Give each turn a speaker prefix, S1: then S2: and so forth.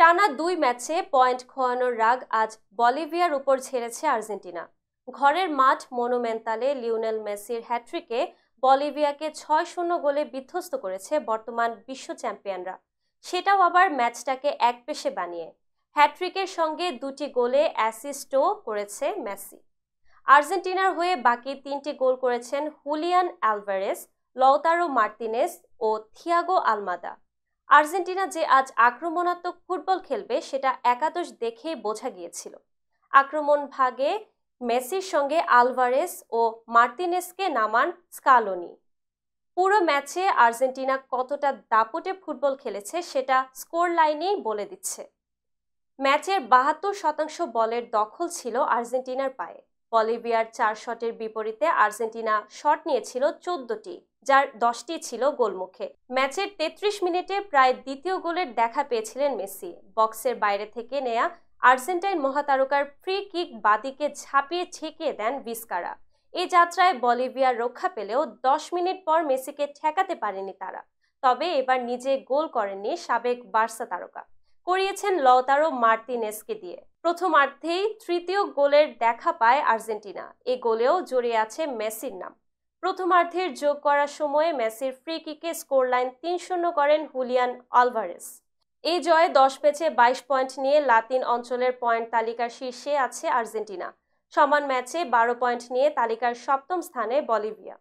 S1: টানা দুই ম্যাচে পয়েন্ট খোয়ানোর রাগ আজ বলিভিয়ার উপর ঝেড়েছে আর্জেন্টিনা ঘরের মাঠ মনোমেন্তালে লিওনেল মেসির হ্যাট্রিকে বলিভিয়াকে ছয় শূন্য গোলে বিধ্বস্ত করেছে বর্তমান বিশ্ব চ্যাম্পিয়নরা সেটাও আবার ম্যাচটাকে এক পেশে বানিয়ে হ্যাট্রিকের সঙ্গে দুটি গোলে অ্যাসিস্টও করেছে মেসি আর্জেন্টিনার হয়ে বাকি তিনটি গোল করেছেন হুলিয়ান অ্যালভারেস লওতারো মার্তিনেস ও থিয়াগো আলমাদা আর্জেন্টিনা যে আজ আক্রমণাত্মক ফুটবল খেলবে সেটা একাদশ দেখেই বোঝা গিয়েছিল আক্রমণ ভাগে মেসির সঙ্গে আলভারেস ও মার্তিনেসকে নামান স্কালোনি পুরো ম্যাচে আর্জেন্টিনা কতটা দাপটে ফুটবল খেলেছে সেটা স্কোর লাইনেই বলে দিচ্ছে ম্যাচের বাহাত্তর শতাংশ বলের দখল ছিল আর্জেন্টিনার পায়ে বলিভিয়ার চার শটের বিপরীতে আর্জেন্টিনা শট নিয়েছিল চোদ্দটি যার দশটি ছিল গোলমুখে ম্যাচের ৩৩ মিনিটে প্রায় দ্বিতীয় গোলের দেখা পেয়েছিলেন মেসি বক্সের বাইরে থেকে নেয়া আর্জেন্টাইন মহাতারকার ফ্রি কিক বাদিকে ঝাঁপিয়ে ছেকিয়ে দেন বিস্কারা এই যাত্রায় বলিভিয়া রক্ষা পেলেও দশ মিনিট পর মেসিকে ঠেকাতে পারেনি তারা তবে এবার নিজে গোল করেননি সাবেক বার্সা তারকা করিয়েছেন লতারো মার্তিনেসকে দিয়ে প্রথমার্ধেই তৃতীয় গোলের দেখা পায় আর্জেন্টিনা এ গোলেও জড়িয়ে আছে মেসির নাম প্রথমার্ধের যোগ করার সময়ে মেসির ফ্রি কিকে স্কোরলাইন তিন শূন্য করেন হুলিয়ান আলভারেস এই জয়ে দশ ম্যাচে বাইশ পয়েন্ট নিয়ে লাতিন অঞ্চলের পয়েন্ট তালিকার শীর্ষে আছে আর্জেন্টিনা সমান ম্যাচে বারো পয়েন্ট নিয়ে তালিকার সপ্তম স্থানে বলিভিয়া